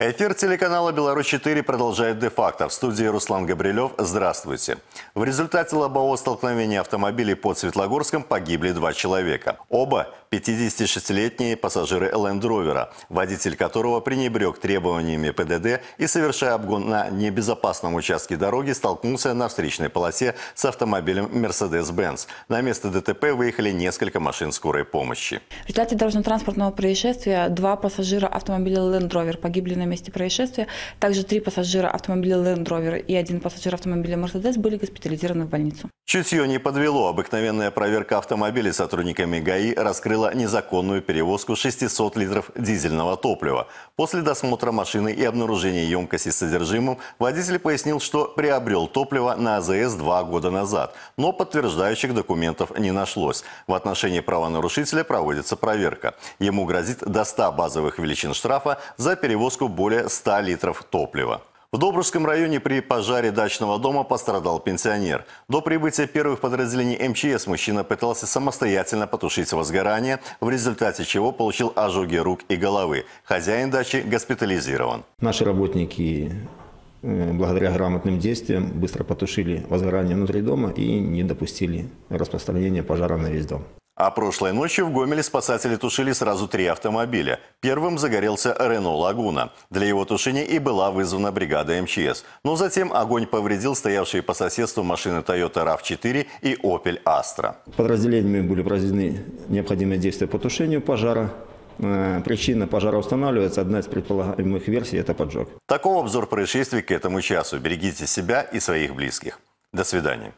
Эфир телеканала «Беларусь-4» продолжает де-факто. В студии Руслан Габрилев. Здравствуйте. В результате лобового столкновения автомобилей под Светлогорском погибли два человека. Оба 56-летние пассажиры Land Rover, водитель которого пренебрег требованиями ПДД и, совершая обгон на небезопасном участке дороги, столкнулся на встречной полосе с автомобилем Mercedes-Benz. На место ДТП выехали несколько машин скорой помощи. В результате дорожно-транспортного происшествия два пассажира автомобиля Land Rover погибли на месте происшествия. Также три пассажира автомобиля Land Rover и один пассажир автомобиля Mercedes были госпитализированы в больницу. Чутье не подвело. Обыкновенная проверка автомобилей сотрудниками ГАИ раскрыла обнаружила незаконную перевозку 600 литров дизельного топлива. После досмотра машины и обнаружения емкости с содержимым водитель пояснил, что приобрел топливо на АЗС два года назад, но подтверждающих документов не нашлось. В отношении правонарушителя проводится проверка. Ему грозит до 100 базовых величин штрафа за перевозку более 100 литров топлива. В Добрусском районе при пожаре дачного дома пострадал пенсионер. До прибытия первых подразделений МЧС мужчина пытался самостоятельно потушить возгорание, в результате чего получил ожоги рук и головы. Хозяин дачи госпитализирован. Наши работники э, благодаря грамотным действиям быстро потушили возгорание внутри дома и не допустили распространения пожара на весь дом. А прошлой ночью в Гомеле спасатели тушили сразу три автомобиля. Первым загорелся «Рено Лагуна». Для его тушения и была вызвана бригада МЧС. Но затем огонь повредил стоявшие по соседству машины Toyota RAV4 и Opel Astra. Подразделениями были произведены необходимые действия по тушению пожара. Э, причина пожара устанавливается. Одна из предполагаемых версий – это поджог. Таков обзор происшествий к этому часу. Берегите себя и своих близких. До свидания.